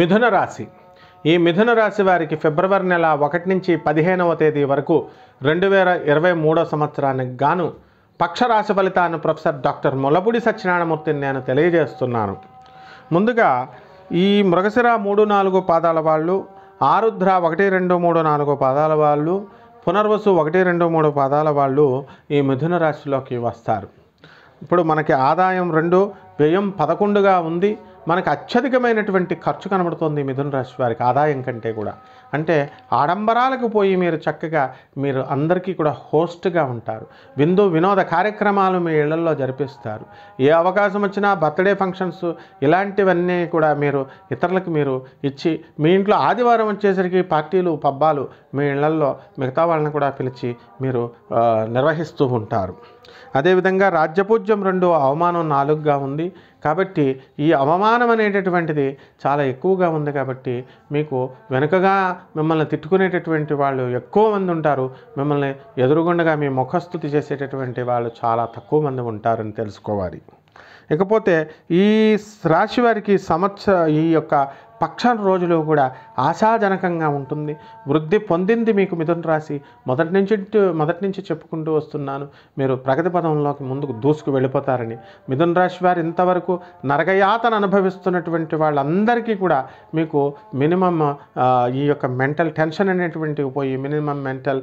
మిథున రాశి ఈ మిథున రాశి వారికి ఫిబ్రవరి నెల ఒకటి నుంచి పదిహేనవ తేదీ వరకు రెండు వేల ఇరవై మూడో సంవత్సరానికి గాను పక్ష రాశి ఫలితాన్ని ప్రొఫెసర్ డాక్టర్ ములపుడి సత్యనారాయణమూర్తిని నేను తెలియజేస్తున్నాను ముందుగా ఈ మృగశిర మూడు నాలుగు పాదాల వాళ్ళు ఆరుద్ర ఒకటి రెండు మూడు నాలుగు పాదాల వాళ్ళు పునర్వసు ఒకటి రెండు మూడు పాదాల వాళ్ళు ఈ మిథున రాశిలోకి వస్తారు ఇప్పుడు మనకి ఆదాయం రెండు వ్యయం పదకొండుగా ఉంది మనకు అత్యధికమైనటువంటి ఖర్చు కనబడుతోంది మిథున రాశి వారికి ఆదాయం కంటే కూడా అంటే ఆడంబరాలకు పోయి మీరు చక్కగా మీరు అందరికీ కూడా హోస్ట్గా ఉంటారు విందు వినోద కార్యక్రమాలు మీ ఇళ్లలో జరిపిస్తారు ఏ అవకాశం వచ్చినా బర్త్డే ఫంక్షన్స్ ఇలాంటివన్నీ కూడా మీరు ఇతరులకు మీరు ఇచ్చి మీ ఇంట్లో ఆదివారం వచ్చేసరికి పార్టీలు పబ్బాలు మీ ఇళ్లలో మిగతా వాళ్ళని కూడా పిలిచి మీరు నిర్వహిస్తూ ఉంటారు అదేవిధంగా రాజ్యపూజ్యం రెండు అవమానం నాలుగుగా ఉంది కాబట్టి ఈ అవమానం అనేటటువంటిది చాలా ఎక్కువగా ఉంది కాబట్టి మీకు వెనుకగా మిమ్మల్ని తిట్టుకునేటటువంటి వాళ్ళు ఎక్కువ మంది ఉంటారు మిమ్మల్ని ఎదురుగుండగా మీ ముఖస్థుతి చేసేటటువంటి వాళ్ళు చాలా తక్కువ మంది ఉంటారని తెలుసుకోవాలి ఇకపోతే ఈ రాశి వారికి సంవత్సర ఈ యొక్క పక్షాల రోజులో కూడా ఆశాజనకంగా ఉంటుంది వృద్ధి పొందింది మీకు మిథున రాశి మొదటి నుంచి మొదటి నుంచి చెప్పుకుంటూ వస్తున్నాను మీరు ప్రగతి పదంలోకి ముందుకు దూసుకు వెళ్ళిపోతారని మిథున రాశి వారు ఇంతవరకు నరకయాతను అనుభవిస్తున్నటువంటి వాళ్ళందరికీ కూడా మీకు మినిమం ఈ యొక్క మెంటల్ టెన్షన్ అనేటువంటివి పోయి మినిమం మెంటల్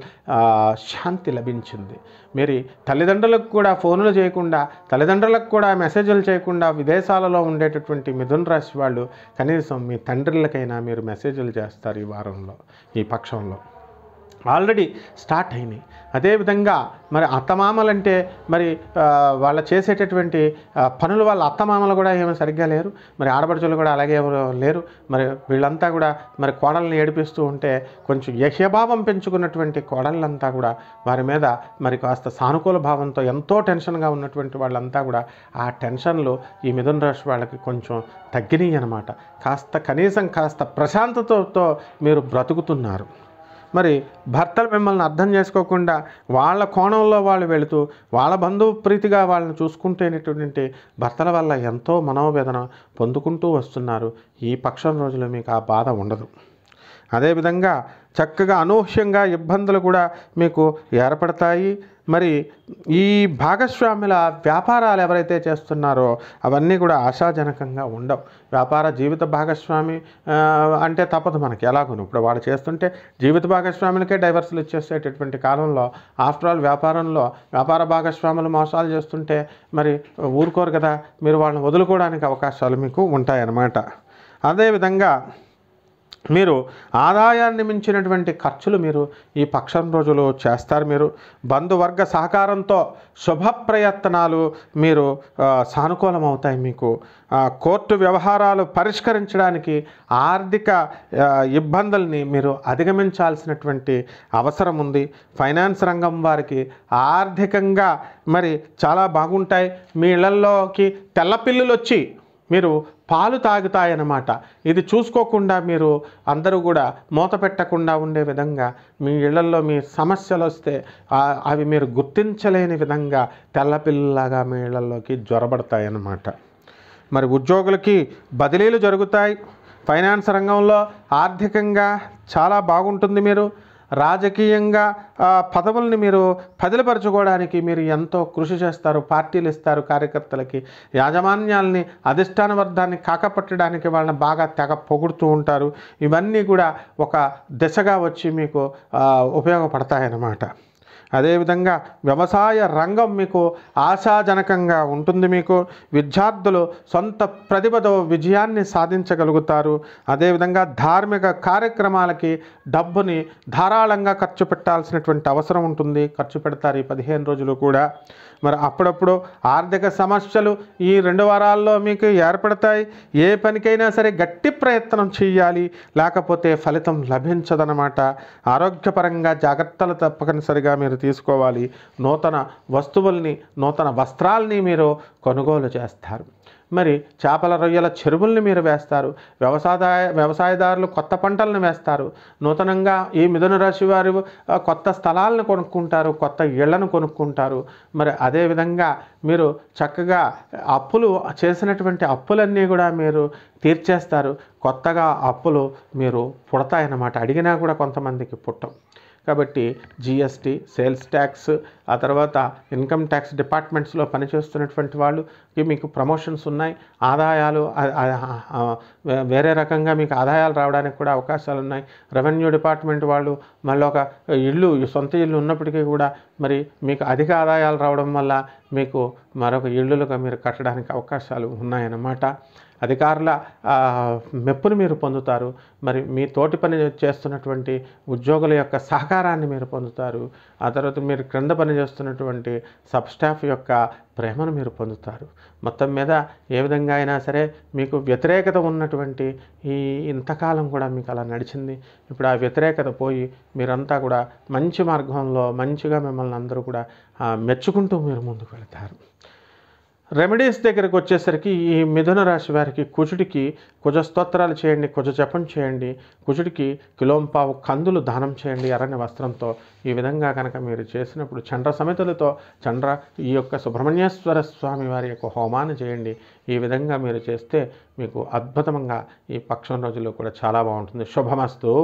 శాంతి లభించింది మీరు తల్లిదండ్రులకు కూడా ఫోన్లు చేయకుండా తల్లిదండ్రులకు కూడా మెసేజ్లు చేయకుండా విదేశాలలో ఉండేటటువంటి మిథున రాశి వాళ్ళు కనీసం మీ తండ్రులకైనా మీరు మెసేజ్లు చేస్తారు ఈ వారంలో ఈ పక్షంలో ఆల్రెడీ స్టార్ట్ అయినాయి అదేవిధంగా మరి అత్తమామలంటే మరి వాళ్ళ చేసేటటువంటి పనులు వాళ్ళ అత్తమామలు కూడా ఏమీ సరిగ్గా లేరు మరి ఆడపడుచులు కూడా అలాగే లేరు మరి వీళ్ళంతా కూడా మరి కోడల్ని ఏడిపిస్తూ ఉంటే కొంచెం యక్షభావం పెంచుకున్నటువంటి కోడళ్ళంతా కూడా వారి మీద మరి కాస్త సానుకూల భావంతో ఎంతో టెన్షన్గా ఉన్నటువంటి వాళ్ళంతా కూడా ఆ టెన్షన్లు ఈ మిథున రాశి వాళ్ళకి కొంచెం తగ్గినాయి అనమాట కాస్త కనీసం కాస్త ప్రశాంతతతో మీరు బ్రతుకుతున్నారు మరి భర్తలు మిమ్మల్ని అర్థం చేసుకోకుండా వాళ్ళ కోణంలో వాళ్ళు వెళుతూ వాళ్ళ బంధువు ప్రీతిగా వాళ్ళని చూసుకుంటేనేటువంటి భర్తల వల్ల ఎంతో మనోవేదన పొందుకుంటూ వస్తున్నారు ఈ పక్షం రోజులు మీకు ఆ బాధ ఉండదు అదేవిధంగా చక్కగా అనూహ్యంగా ఇబ్బందులు కూడా మీకు ఏర్పడతాయి మరి ఈ భాగస్వాముల వ్యాపారాలు ఎవరైతే చేస్తున్నారో అవన్నీ కూడా ఆశాజనకంగా ఉండవు వ్యాపార జీవిత భాగస్వామి అంటే తప్పదు మనకి ఎలాగోను ఇప్పుడు వాడు చేస్తుంటే జీవిత భాగస్వాములకే డైవర్సులు ఇచ్చేసేటటువంటి కాలంలో ఆఫ్టర్ ఆల్ వ్యాపారంలో వ్యాపార భాగస్వాములు మోసాలు చేస్తుంటే మరి ఊరుకోరు కదా మీరు వాళ్ళని వదులుకోవడానికి అవకాశాలు మీకు ఉంటాయన్నమాట అదేవిధంగా మీరు ఆదాయాన్ని మించినటువంటి ఖర్చులు మీరు ఈ పక్షం రోజులు చేస్తారు మీరు బంధువర్గ సహకారంతో శుభ ప్రయత్నాలు మీరు సానుకూలమవుతాయి మీకు కోర్టు వ్యవహారాలు పరిష్కరించడానికి ఆర్థిక ఇబ్బందుల్ని మీరు అధిగమించాల్సినటువంటి అవసరం ఉంది ఫైనాన్స్ రంగం వారికి ఆర్థికంగా మరి చాలా బాగుంటాయి మీ ఇళ్లలోకి తెల్లపిల్లులు వచ్చి మీరు పాలు తాగుతాయన్నమాట ఇది చూసుకోకుండా మీరు అందరూ కూడా మూత పెట్టకుండా ఉండే విధంగా మీ ఇళ్లలో మీ సమస్యలు వస్తే అవి మీరు గుర్తించలేని విధంగా తెల్లపిల్లలాగా మీ ఇళ్లలోకి జ్వరబడతాయన్నమాట మరి ఉద్యోగులకి బదిలీలు జరుగుతాయి ఫైనాన్స్ రంగంలో ఆర్థికంగా చాలా బాగుంటుంది మీరు రాజకీయంగా పదవుల్ని మీరు పదిలపరచుకోవడానికి మీరు ఎంతో కృషి చేస్తారు పార్టీలు ఇస్తారు కార్యకర్తలకి యాజమాన్యాల్ని అధిష్టాన వర్గాన్ని కాకపట్టడానికి వాళ్ళని బాగా తెగ పొగుడుతూ ఉంటారు ఇవన్నీ కూడా ఒక దిశగా వచ్చి మీకు ఉపయోగపడతాయన్నమాట అదేవిధంగా వ్యవసాయ రంగం మీకు ఆశాజనకంగా ఉంటుంది మీకు విద్యార్థులు సొంత ప్రతిభతో విజయాన్ని సాధించగలుగుతారు అదేవిధంగా ధార్మిక కార్యక్రమాలకి డబ్బుని ధారాళంగా ఖర్చు పెట్టాల్సినటువంటి అవసరం ఉంటుంది ఖర్చు పెడతారు ఈ పదిహేను రోజులు కూడా మరి అప్పుడప్పుడు ఆర్థిక సమస్యలు ఈ రెండు వారాల్లో మీకు ఏర్పడతాయి ఏ పనికైనా సరే గట్టి ప్రయత్నం చేయాలి లేకపోతే ఫలితం లభించదనమాట ఆరోగ్యపరంగా జాగ్రత్తలు తప్పనిసరిగా మీరు తీసుకోవాలి నూతన వస్తువుల్ని నూతన వస్త్రాల్ని మీరు కొనుగోలు చేస్తారు మరి చేపల రొయ్యల చెరువుల్ని మీరు వేస్తారు వ్యవసాయ వ్యవసాయదారులు కొత్త పంటలను వేస్తారు నూతనంగా ఈ మిథున రాశి వారు కొత్త స్థలాలను కొనుక్కుంటారు కొత్త ఇళ్లను కొనుక్కుంటారు మరి అదేవిధంగా మీరు చక్కగా అప్పులు చేసినటువంటి అప్పులన్నీ కూడా మీరు తీర్చేస్తారు కొత్తగా అప్పులు మీరు పుడతాయన్నమాట అడిగినా కూడా కొంతమందికి పుట్టం కాబట్టి జిఎస్టీ సేల్స్ ట్యాక్స్ ఆ తర్వాత ఇన్కమ్ ట్యాక్స్ డిపార్ట్మెంట్స్లో పనిచేస్తున్నటువంటి వాళ్ళు మీకు ప్రమోషన్స్ ఉన్నాయి ఆదాయాలు వేరే రకంగా మీకు ఆదాయాలు రావడానికి కూడా అవకాశాలు ఉన్నాయి రెవెన్యూ డిపార్ట్మెంట్ వాళ్ళు మళ్ళీ ఒక ఇళ్ళు సొంత ఇల్లు ఉన్నప్పటికీ కూడా మరి మీకు అధిక ఆదాయాలు రావడం వల్ల మీకు మరొక ఇళ్ళులుగా మీరు కట్టడానికి అవకాశాలు ఉన్నాయన్నమాట అధికారుల మెప్పును మీరు పొందుతారు మరి మీ తోటి పని చేస్తున్నటువంటి ఉద్యోగుల యొక్క సహకారాన్ని మీరు పొందుతారు ఆ తర్వాత మీరు క్రింద పని చేస్తున్నటువంటి సబ్ స్టాఫ్ యొక్క ప్రేమను మీరు పొందుతారు మొత్తం మీద ఏ విధంగా అయినా సరే మీకు వ్యతిరేకత ఉన్నటువంటి ఈ ఇంతకాలం కూడా మీకు అలా నడిచింది ఇప్పుడు ఆ వ్యతిరేకత పోయి మీరంతా కూడా మంచి మార్గంలో మంచిగా మిమ్మల్ని అందరూ కూడా మెచ్చుకుంటూ మీరు ముందుకు వెళతారు రెమెడీస్ దగ్గరకు వచ్చేసరికి ఈ మిథున రాశి వారికి కుజుడికి కుజ స్తోత్రాలు చేయండి కుజ జపం చేయండి కుజుడికి కిలోంపావు కందులు దానం చేయండి ఎర్రని వస్త్రంతో ఈ విధంగా కనుక మీరు చేసినప్పుడు చండ్ర సమితులతో చండ్ర ఈ యొక్క సుబ్రహ్మణ్యేశ్వర స్వామి వారి యొక్క హోమాన్ని చేయండి ఈ విధంగా మీరు చేస్తే మీకు అద్భుతంగా ఈ పక్షం రోజుల్లో కూడా చాలా బాగుంటుంది శుభమస్తు